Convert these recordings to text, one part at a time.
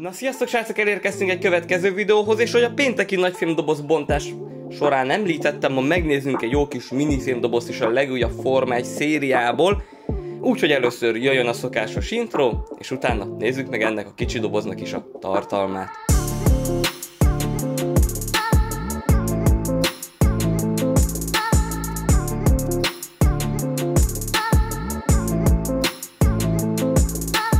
Na sziasztok srácok, elérkeztünk egy következő videóhoz, és hogy a pénteki nagyfilmdoboz bontás során említettem, ma megnézzünk egy jó kis minifilmdobozt is a legújabb Forma 1 szériából, úgyhogy először jöjjön a szokásos intro, és utána nézzük meg ennek a kicsi doboznak is a tartalmát.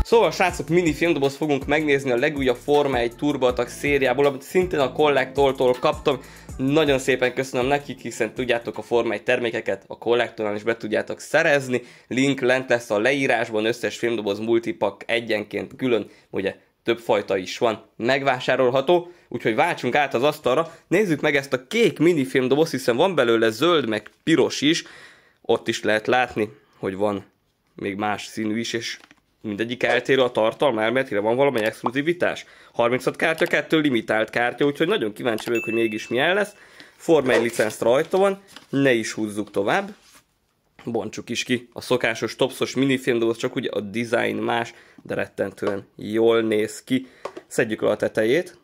Szóval srácok, mini filmdoboz fogunk megnézni a legújabb Forma 1 Turbo Attack szériából, amit szintén a Collectortól kaptam. Nagyon szépen köszönöm nekik, hiszen tudjátok a Forma 1 termékeket a Collectornál is be tudjátok szerezni. Link lent lesz a leírásban, összes filmdoboz multipak egyenként külön, ugye több fajta is van, megvásárolható, úgyhogy váltsunk át az asztalra, nézzük meg ezt a kék minifilm doboz, hiszen van belőle zöld, meg piros is, ott is lehet látni, hogy van még más színű is, és mindegyik eltérő a tartalma, elméletére van valami exkluzivitás. 36 kártya, kettő limitált kártya, úgyhogy nagyon kíváncsi vagyok, hogy mégis milyen lesz. Formai licenc rajta van, ne is húzzuk tovább. Bontsuk is ki a szokásos topszos minifilmdoboz, csak ugye a design más, de rettentően jól néz ki. Szedjük le a tetejét.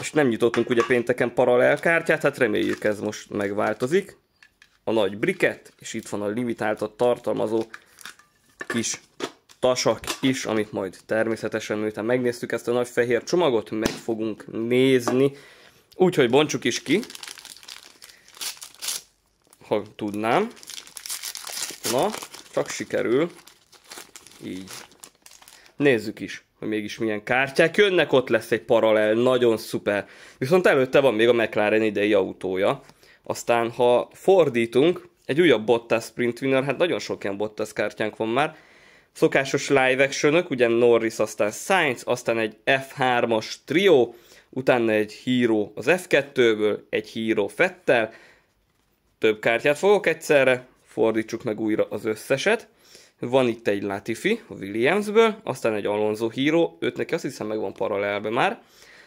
És nem nyitottunk ugye pénteken paralel kártyát, hát reméljük ez most megváltozik. A nagy briket, és itt van a limitáltat tartalmazó kis tasak is, amit majd természetesen miután megnéztük ezt a nagy fehér csomagot, meg fogunk nézni. Úgyhogy bontsuk is ki, ha tudnám. Na, csak sikerül. Így. Nézzük is, hogy mégis milyen kártyák jönnek, ott lesz egy paralel, nagyon szuper. Viszont előtte van még a McLaren idei autója. Aztán, ha fordítunk, egy újabb Bottas Sprint Winner, hát nagyon sok ilyen Bottas kártyánk van már, szokásos live action ugye Norris, aztán Sainz, aztán egy F3-as trió, utána egy híró az F2-ből, egy híró Fettel, több kártyát fogok egyszerre, fordítsuk meg újra az összeset. Van itt egy Latifi a Williamsből, aztán egy Alonso híró, őt neki azt hiszem megvan paralelbe már.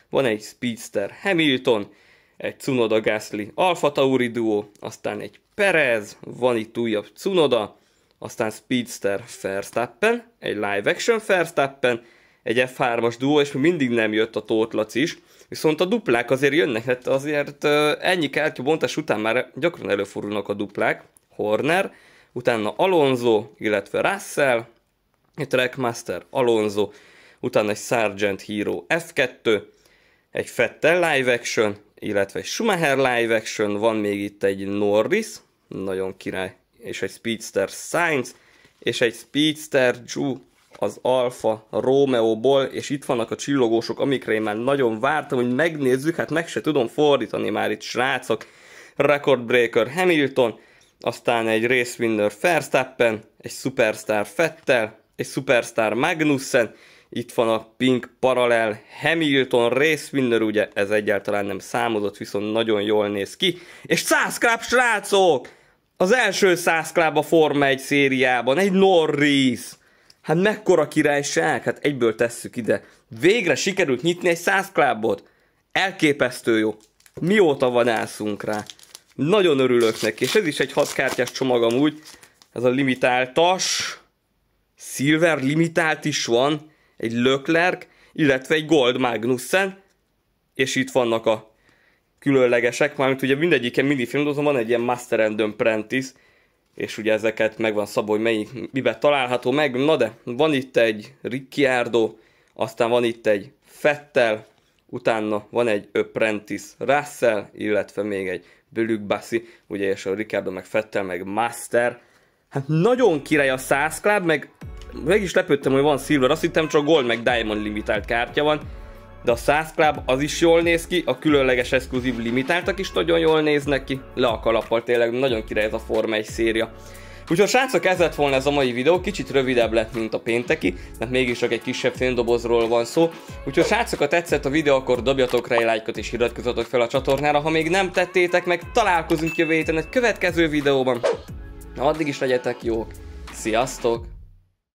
Van egy Speedster Hamilton, egy Cunoda Gasly Alfa Tauri duo, aztán egy Perez, van itt újabb Cunoda, aztán Speedster Fairstappen, egy live action Fairstappen, egy F3-as duó, és mindig nem jött a Tótlac is, viszont a duplák azért jönnek, hát azért ennyi bontás után már gyakran előfordulnak a duplák, Horner, utána Alonso, illetve Russell, egy Trackmaster Alonso, utána egy Sargent Hero F2, egy Fettel live action, illetve egy Schumacher live action, van még itt egy Norris, nagyon király és egy Speedster Science, és egy Speedster Ju az Alfa Romeo-ból, és itt vannak a csillogósok, amikre én már nagyon vártam, hogy megnézzük, hát meg se tudom fordítani már itt srácok. Recordbreaker Hamilton, aztán egy race winner Verstappen, egy superstar Fettel, egy superstar Magnussen, itt van a Pink Parallel Hamilton race winner, ugye ez egyáltalán nem számozott, viszont nagyon jól néz ki, és 100 srácok! Az első százkláb a Forma 1 szériában, egy Norris. Hát mekkora királyság, hát egyből tesszük ide. Végre sikerült nyitni egy százklábot. Elképesztő jó. Mióta vadászunk rá. Nagyon örülök neki, és ez is egy hatkártyás csomag amúgy. Ez a limitáltas. Silver limitált is van. Egy löklerk, illetve egy Gold Magnussen. És itt vannak a különlegesek, mármint ugye mindegyiken mindig filmdozom, van egy ilyen Master and Apprentice, és ugye ezeket megvan szabva, hogy melyik, miben található meg. Na de, van itt egy Ricciardo, aztán van itt egy Fettel, utána van egy Apprentice Russell, illetve még egy Bülük Bassi, ugye és a Ricciardo meg Fettel, meg Master. Hát nagyon király a száz meg meg is lepődtem, hogy van Silver, azt hittem csak Gold meg Diamond limitált kártya van, de a 100 Club az is jól néz ki, a különleges exkluzív limitáltak is nagyon jól néznek ki, le a kalappal tényleg, nagyon király ez a Forma 1 széria. Úgyhogy srácok, ez lett volna ez a mai videó, kicsit rövidebb lett, mint a pénteki, mert mégis csak egy kisebb fénydobozról van szó. Úgyhogy srácok, ha tetszett a videó, akkor dobjatok rá egy lájkot és iratkozzatok fel a csatornára, ha még nem tettétek meg, találkozunk jövő héten egy következő videóban. Na addig is legyetek jók, sziasztok!